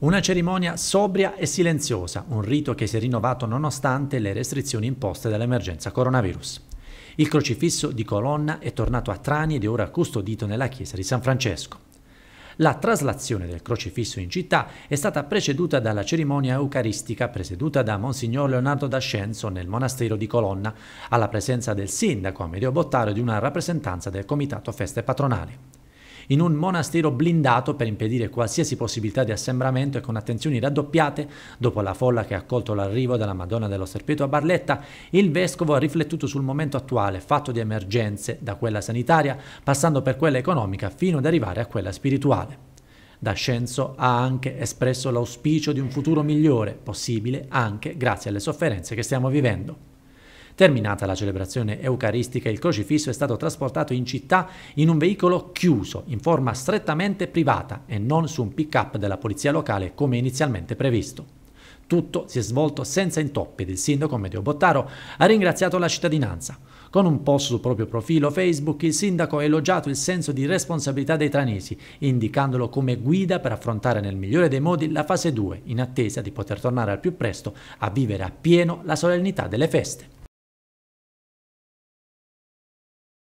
Una cerimonia sobria e silenziosa, un rito che si è rinnovato nonostante le restrizioni imposte dall'emergenza coronavirus. Il crocifisso di Colonna è tornato a Trani ed è ora custodito nella chiesa di San Francesco. La traslazione del crocifisso in città è stata preceduta dalla cerimonia eucaristica presieduta da Monsignor Leonardo D'Ascenzo nel monastero di Colonna, alla presenza del sindaco Amedeo Bottaro e di una rappresentanza del comitato feste patronali in un monastero blindato per impedire qualsiasi possibilità di assembramento e con attenzioni raddoppiate, dopo la folla che ha accolto l'arrivo della Madonna dello Serpeto a Barletta, il vescovo ha riflettuto sul momento attuale, fatto di emergenze, da quella sanitaria, passando per quella economica, fino ad arrivare a quella spirituale. D'Ascenzo ha anche espresso l'auspicio di un futuro migliore, possibile anche grazie alle sofferenze che stiamo vivendo. Terminata la celebrazione eucaristica, il crocifisso è stato trasportato in città in un veicolo chiuso, in forma strettamente privata e non su un pick-up della polizia locale come inizialmente previsto. Tutto si è svolto senza intoppi ed il sindaco Medeo Bottaro ha ringraziato la cittadinanza. Con un post sul proprio profilo Facebook il sindaco ha elogiato il senso di responsabilità dei tranesi, indicandolo come guida per affrontare nel migliore dei modi la fase 2, in attesa di poter tornare al più presto a vivere appieno la solennità delle feste.